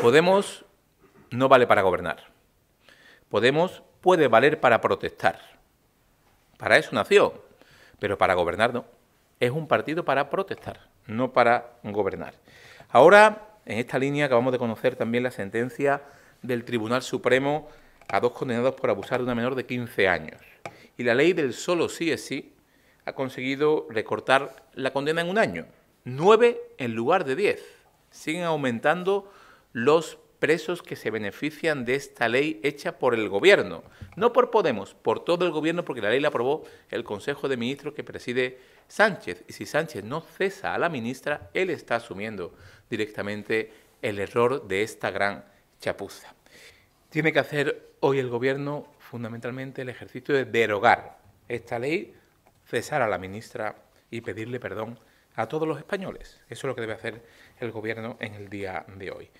Podemos no vale para gobernar. Podemos puede valer para protestar. Para eso nació, pero para gobernar no. Es un partido para protestar, no para gobernar. Ahora, en esta línea acabamos de conocer también la sentencia del Tribunal Supremo a dos condenados por abusar de una menor de 15 años. Y la ley del solo sí es sí ha conseguido recortar la condena en un año, nueve en lugar de diez. Siguen aumentando los presos que se benefician de esta ley hecha por el gobierno. No por Podemos, por todo el gobierno, porque la ley la aprobó el Consejo de Ministros que preside Sánchez. Y si Sánchez no cesa a la ministra, él está asumiendo directamente el error de esta gran chapuza. Tiene que hacer hoy el gobierno fundamentalmente el ejercicio de derogar esta ley, cesar a la ministra y pedirle perdón a todos los españoles. Eso es lo que debe hacer el gobierno en el día de hoy.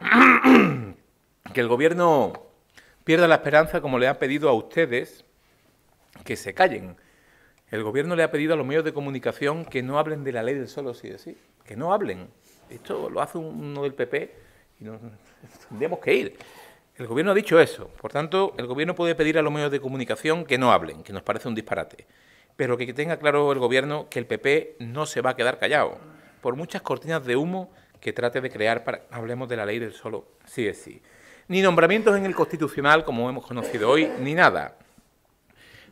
que el gobierno pierda la esperanza como le han pedido a ustedes que se callen. El gobierno le ha pedido a los medios de comunicación que no hablen de la ley del solo sí sí, que no hablen. Esto lo hace uno del PP y nos tendríamos que ir. El gobierno ha dicho eso. Por tanto, el gobierno puede pedir a los medios de comunicación que no hablen, que nos parece un disparate pero que tenga claro el gobierno que el PP no se va a quedar callado, por muchas cortinas de humo que trate de crear para hablemos de la ley del solo sí es sí. Ni nombramientos en el Constitucional, como hemos conocido hoy, ni nada.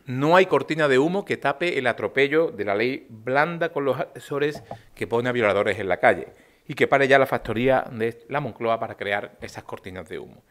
No hay cortina de humo que tape el atropello de la ley blanda con los asesores que pone a violadores en la calle y que pare ya la factoría de la Moncloa para crear esas cortinas de humo.